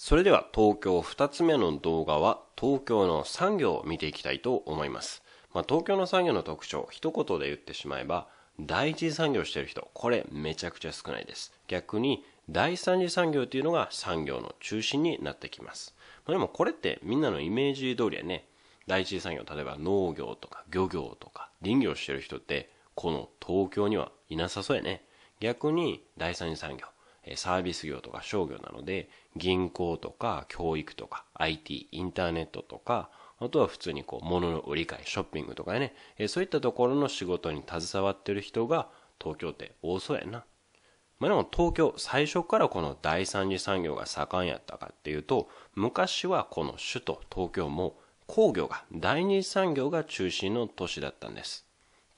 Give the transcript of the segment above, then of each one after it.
それでは東京2つ目の動画は東京の産業を見ていきたいと思います。まあ、東京の産業の特徴、一言で言ってしまえば、第一次産業してる人、これめちゃくちゃ少ないです。逆に第三次産業というのが産業の中心になってきます。まあ、でもこれってみんなのイメージ通りやね、第一次産業、例えば農業とか漁業とか林業してる人って、この東京にはいなさそうやね。逆に第三次産業、サービス業とか商業なので、銀行とか教育とか IT、インターネットとか、あとは普通にこう、物の売り買い、ショッピングとかね、えそういったところの仕事に携わってる人が東京って多そうやな。まあでも東京、最初からこの第三次産業が盛んやったかっていうと、昔はこの首都東京も工業が、第二次産業が中心の都市だったんです。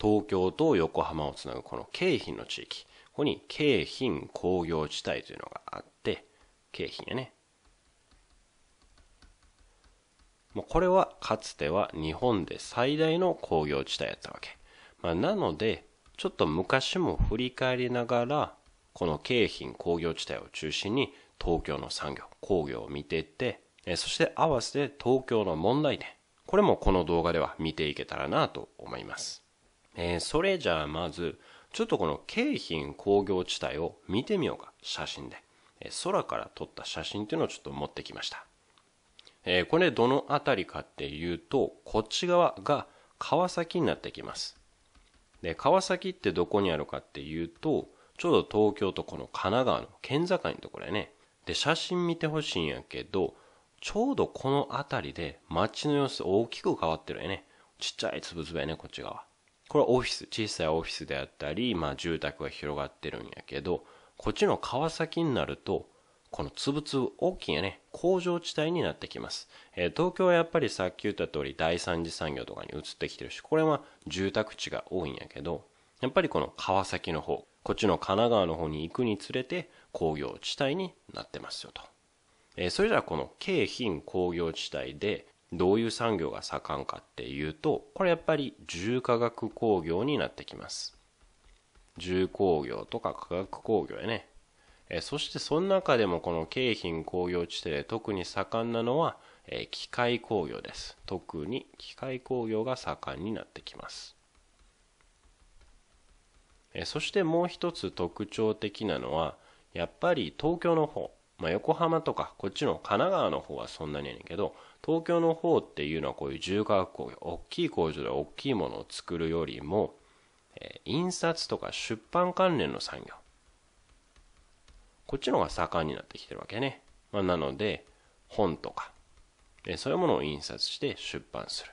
東京と横浜をつなぐこの京浜の地域。ここに、京浜工業地帯というのがあって、京浜やね。まこれはかつては日本で最大の工業地帯やったわけ。まあ、なので、ちょっと昔も振り返りながら、この京浜工業地帯を中心に東京の産業、工業を見ていって、えそして合わせて東京の問題点。これもこの動画では見ていけたらなと思います。えー、それじゃあまず、ちょっとこの京浜工業地帯を見てみようか、写真で。空から撮った写真っていうのをちょっと持ってきました。えー、これどの辺りかっていうと、こっち側が川崎になってきます。で、川崎ってどこにあるかっていうと、ちょうど東京とこの神奈川の県境のところやね。で、写真見てほしいんやけど、ちょうどこの辺りで街の様子大きく変わってるよね。ちっちゃいつぶつぶやね、こっち側。これはオフィス、小さいオフィスであったり、まあ住宅が広がってるんやけど、こっちの川崎になると、このつぶつぶ大きいね、工場地帯になってきます。えー、東京はやっぱりさっき言った通り第三次産業とかに移ってきてるし、これは住宅地が多いんやけど、やっぱりこの川崎の方、こっちの神奈川の方に行くにつれて工業地帯になってますよと。えー、それではこの京浜工業地帯でどういう産業が盛んかっていうと、これやっぱり重化学工業になってきます。重工業とか化学工業やね。えそしてその中でもこの京浜工業地帯で特に盛んなのは、え機械工業です。特に機械工業が盛んになってきます。えそしてもう一つ特徴的なのは、やっぱり東京の方、まあ、横浜とかこっちの神奈川の方はそんなにやねんけど東京の方っていうのはこういう重化学工業大きい工場で大きいものを作るよりも、えー、印刷とか出版関連の産業こっちの方が盛んになってきてるわけね、まあ、なので本とか、えー、そういうものを印刷して出版する、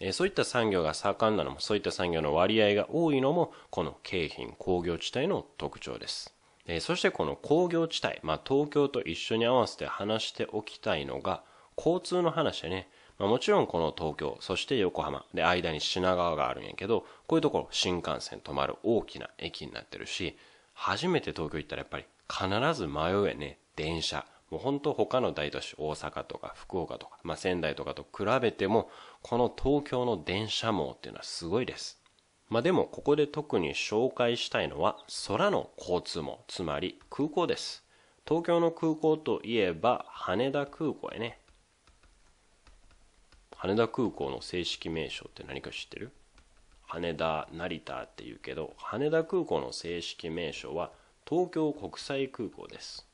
えー、そういった産業が盛んなのもそういった産業の割合が多いのもこの京浜工業地帯の特徴ですえー、そしてこの工業地帯、まあ、東京と一緒に合わせて話しておきたいのが、交通の話でね、まあ、もちろんこの東京、そして横浜、で、間に品川があるんやけど、こういうところ、新幹線止まる大きな駅になってるし、初めて東京行ったらやっぱり必ず迷うやね、電車。もうほんと他の大都市、大阪とか福岡とか、まあ、仙台とかと比べても、この東京の電車網っていうのはすごいです。まあ、でもここで特に紹介したいのは空の交通網つまり空港です東京の空港といえば羽田空港やね羽田空港の正式名称って何か知ってる羽田成田っていうけど羽田空港の正式名称は東京国際空港です、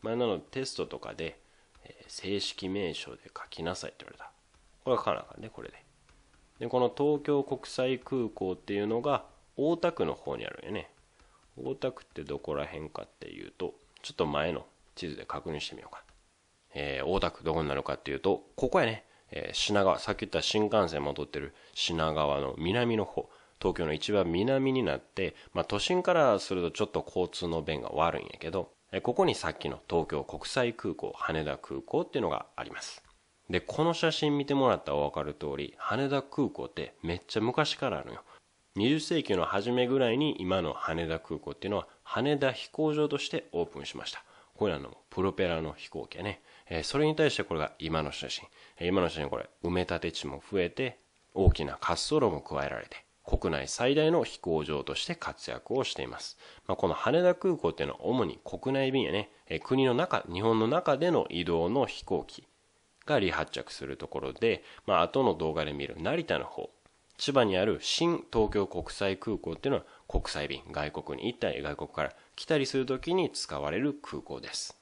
まあ、なのでテストとかで、え正式名称で書きなさいって言われたこれは書かなあかんねこれででこの東京国際空港っていうのが大田区の方にあるんよね大田区ってどこら辺かっていうとちょっと前の地図で確認してみようか、えー、大田区どこになるかっていうとここやね、えー、品川さっき言った新幹線戻ってる品川の南の方東京の一番南になって、まあ、都心からするとちょっと交通の便が悪いんやけどここにさっきの東京国際空港羽田空港っていうのがありますで、この写真見てもらったら分かる通り、羽田空港ってめっちゃ昔からあるのよ。20世紀の初めぐらいに今の羽田空港っていうのは羽田飛行場としてオープンしました。これらのプロペラの飛行機やね。えー、それに対してこれが今の写真。今の写真これ、埋め立て地も増えて、大きな滑走路も加えられて、国内最大の飛行場として活躍をしています。まあ、この羽田空港っていうのは主に国内便やね、えー、国の中、日本の中での移動の飛行機が離発着するところで、まあ、後の動画で見る成田の方、千葉にある新東京国際空港っていうのは国際便、外国に行ったり外国から来たりするときに使われる空港です。